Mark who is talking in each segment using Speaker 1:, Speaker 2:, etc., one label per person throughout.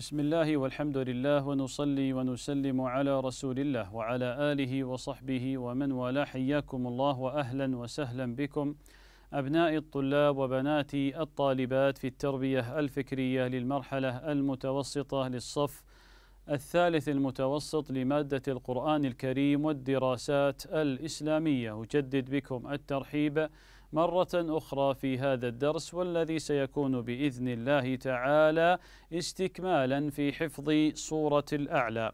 Speaker 1: بسم الله والحمد لله ونصلي ونسلم على رسول الله وعلى آله وصحبه ومن والاه حياكم الله وأهلا وسهلا بكم أبناء الطلاب وبنات الطالبات في التربية الفكرية للمرحلة المتوسطة للصف الثالث المتوسط لمادة القرآن الكريم والدراسات الإسلامية أجدد بكم الترحيب مرة أخرى في هذا الدرس والذي سيكون بإذن الله تعالى استكمالا في حفظ صورة الأعلى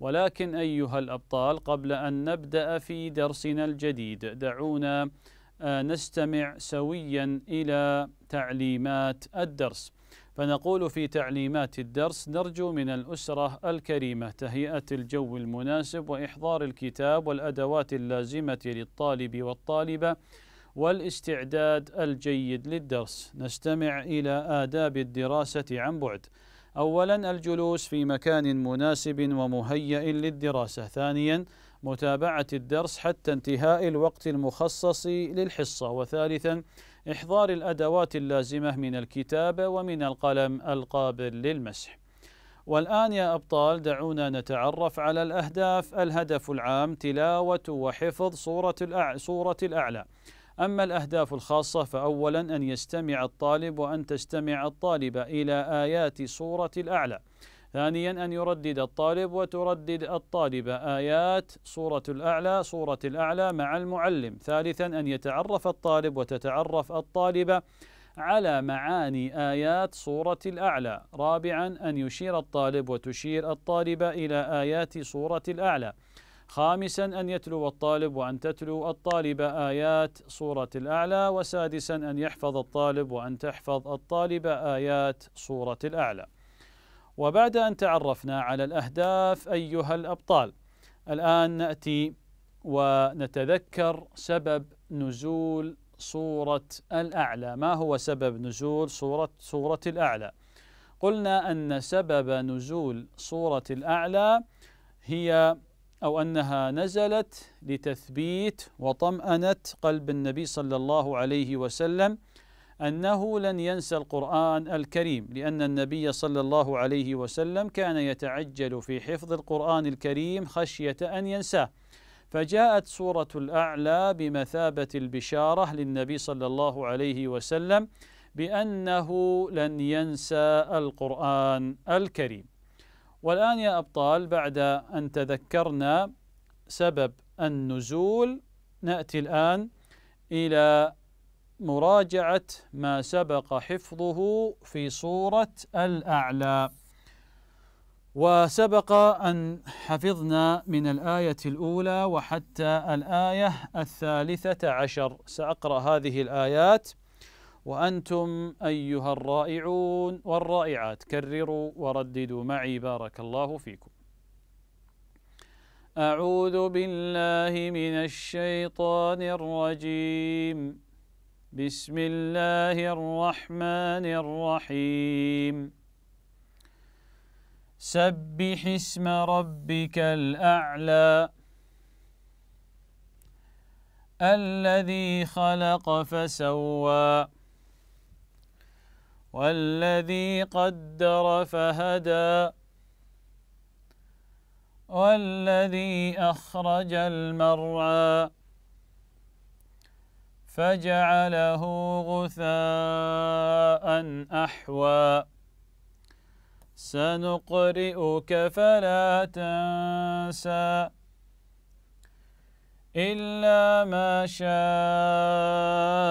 Speaker 1: ولكن أيها الأبطال قبل أن نبدأ في درسنا الجديد دعونا آه، نستمع سويا إلى تعليمات الدرس فنقول في تعليمات الدرس نرجو من الأسرة الكريمة تهيئة الجو المناسب وإحضار الكتاب والأدوات اللازمة للطالب والطالبة والاستعداد الجيد للدرس نستمع إلى آداب الدراسة عن بعد أولا الجلوس في مكان مناسب ومهيئ للدراسة ثانيا متابعة الدرس حتى انتهاء الوقت المخصص للحصة وثالثا إحضار الأدوات اللازمة من الكتابة ومن القلم القابل للمسح والآن يا أبطال دعونا نتعرف على الأهداف الهدف العام تلاوة وحفظ صورة الأعلى أما الأهداف الخاصة فأولا أن يستمع الطالب وأن تستمع الطالبة إلى آيات سورة الأعلى ثانيا أن يردد الطالب وتردد الطالبة آيات سورة الأعلى سورة الأعلى مع المعلم ثالثا أن يتعرف الطالب وتتعرف الطالبة على معاني آيات سورة الأعلى رابعا أن يشير الطالب وتشير الطالبة إلى آيات سورة الأعلى خامسا أن يتلو الطالب وأن تتلو الطالبة آيات سورة الأعلى وسادسا أن يحفظ الطالب وأن تحفظ الطالبة آيات سورة الأعلى وبعد أن تعرفنا على الأهداف أيها الأبطال الآن نأتي ونتذكر سبب نزول سورة الأعلى ما هو سبب نزول سورة سورة الأعلى قلنا أن سبب نزول سورة الأعلى هي أو أنها نزلت لتثبيت وطمأنة قلب النبي صلى الله عليه وسلم أنه لن ينسى القرآن الكريم لأن النبي صلى الله عليه وسلم كان يتعجل في حفظ القرآن الكريم خشية أن ينساه فجاءت سورة الأعلى بمثابة البشارة للنبي صلى الله عليه وسلم بأنه لن ينسى القرآن الكريم والآن يا أبطال بعد أن تذكرنا سبب النزول نأتي الآن إلى مراجعة ما سبق حفظه في سورة الأعلى وسبق أن حفظنا من الآية الأولى وحتى الآية الثالثة عشر سأقرأ هذه الآيات وأنتم أيها الرائعون والرائعات كرروا ورددوا معي بارك الله فيكم أعوذ بالله من الشيطان الرجيم بسم الله الرحمن الرحيم سبح اسم ربك الأعلى الذي خلق فسوى والذي قدر فهدى والذي أخرج المرعى فجعله غثاء أحوى سنقرئك فلا تنسى إلا ما شاء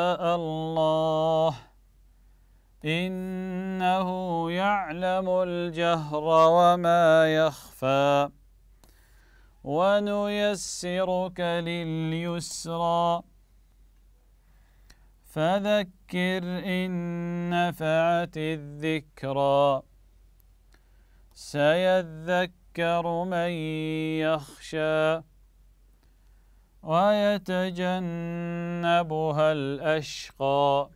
Speaker 1: إنه يعلم الجهر وما يخفى ونيسرك لليسرى فذكر إن نفعت الذكرى سيذكر من يخشى ويتجنبها الأشقى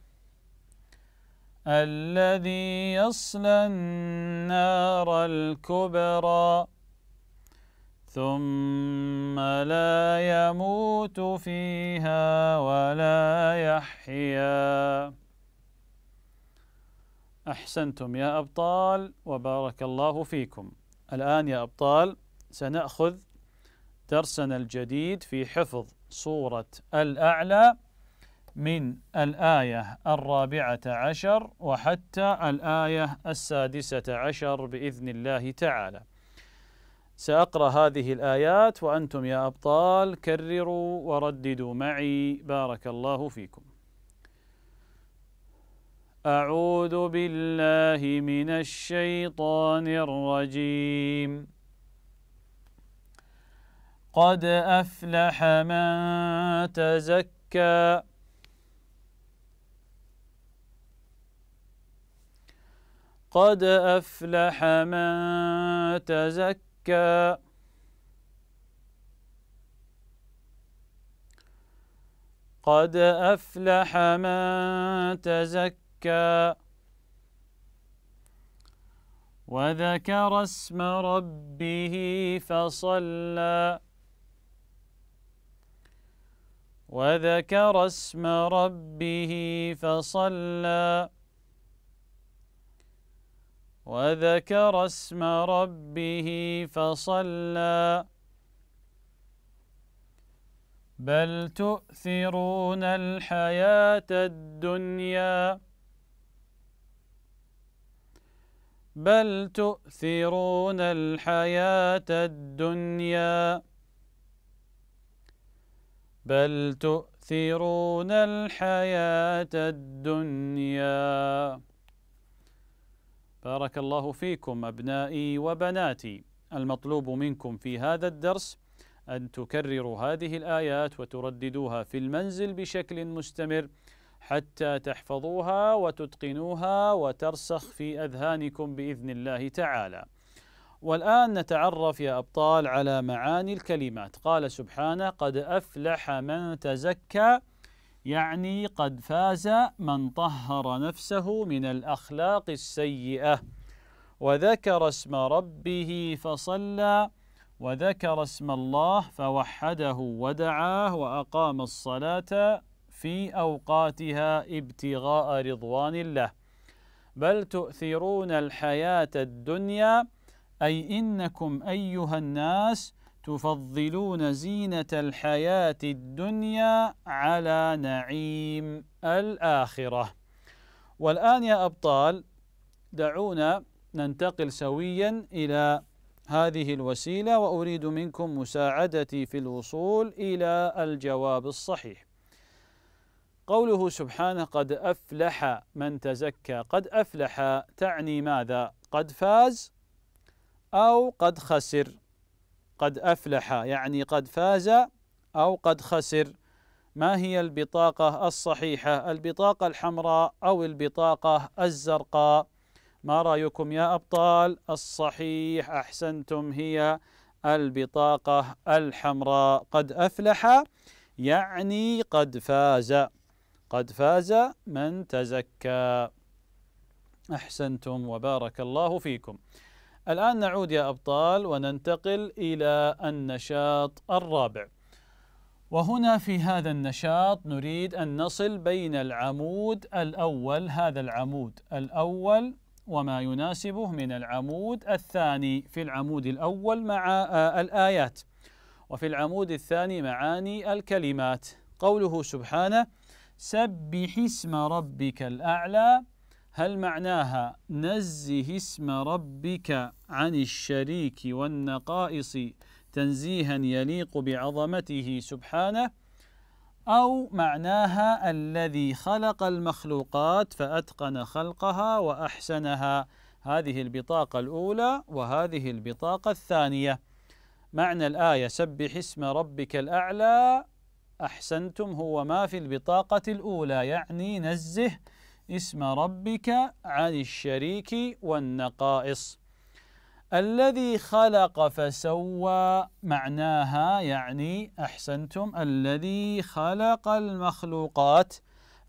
Speaker 1: الذي يصلى النار الكبرى ثم لا يموت فيها ولا يحيا أحسنتم يا أبطال وبارك الله فيكم الآن يا أبطال سنأخذ درسنا الجديد في حفظ سورة الأعلى من الآية الرابعة عشر وحتى الآية السادسة عشر بإذن الله تعالى سأقرأ هذه الآيات وأنتم يا أبطال كرروا ورددوا معي بارك الله فيكم أعوذ بالله من الشيطان الرجيم قد أفلح من تزكى قد أفلح من تزكى قد أفلح من تزكى وذكر اسم ربه فصلى وذكر اسم ربه فصلى وذكر اسم ربه فصلى بل تؤثرون الحياة الدنيا بل تؤثرون الحياة الدنيا بل تؤثرون الحياة الدنيا بارك الله فيكم أبنائي وبناتي المطلوب منكم في هذا الدرس أن تكرروا هذه الآيات وترددوها في المنزل بشكل مستمر حتى تحفظوها وتتقنوها وترسخ في أذهانكم بإذن الله تعالى. والآن نتعرف يا أبطال على معاني الكلمات قال سبحانه قد أفلح من تزكى يعني قد فاز من طهر نفسه من الأخلاق السيئة وذكر اسم ربه فصلى وذكر اسم الله فوحده ودعاه وأقام الصلاة في أوقاتها ابتغاء رضوان الله بل تؤثرون الحياة الدنيا أي إنكم أيها الناس تفضلون زينة الحياة الدنيا على نعيم الآخرة والآن يا أبطال دعونا ننتقل سويا إلى هذه الوسيلة وأريد منكم مساعدتي في الوصول إلى الجواب الصحيح قوله سبحانه قد أفلح من تزكى قد أفلح تعني ماذا قد فاز أو قد خسر قد أفلح يعني قد فاز أو قد خسر ما هي البطاقة الصحيحة البطاقة الحمراء أو البطاقة الزرقاء ما رأيكم يا أبطال الصحيح أحسنتم هي البطاقة الحمراء قد أفلح يعني قد فاز قد فاز من تزكى أحسنتم وبارك الله فيكم الآن نعود يا أبطال وننتقل إلى النشاط الرابع وهنا في هذا النشاط نريد أن نصل بين العمود الأول هذا العمود الأول وما يناسبه من العمود الثاني في العمود الأول مع آه، الآيات وفي العمود الثاني معاني الكلمات قوله سبحانه سبح اسم ربك الأعلى هل معناها نزه اسم ربك عن الشريك والنقائص تنزيها يليق بعظمته سبحانه أو معناها الذي خلق المخلوقات فأتقن خلقها وأحسنها هذه البطاقة الأولى وهذه البطاقة الثانية معنى الآية سبح اسم ربك الأعلى أحسنتم هو ما في البطاقة الأولى يعني نزه اسم ربك عن الشريك والنقائص الذي خلق فسوى معناها يعني أحسنتم الذي خلق المخلوقات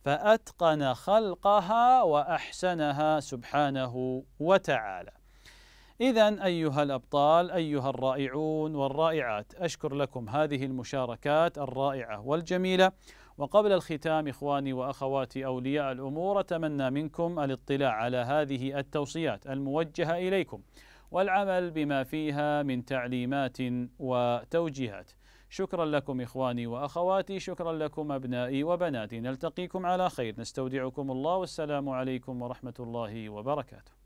Speaker 1: فأتقن خلقها وأحسنها سبحانه وتعالى إذا أيها الأبطال أيها الرائعون والرائعات أشكر لكم هذه المشاركات الرائعة والجميلة وقبل الختام إخواني وأخواتي أولياء الأمور أتمنى منكم الاطلاع على هذه التوصيات الموجهة إليكم والعمل بما فيها من تعليمات وتوجيهات شكرا لكم إخواني وأخواتي شكرا لكم أبنائي وبناتي نلتقيكم على خير نستودعكم الله والسلام عليكم ورحمة الله وبركاته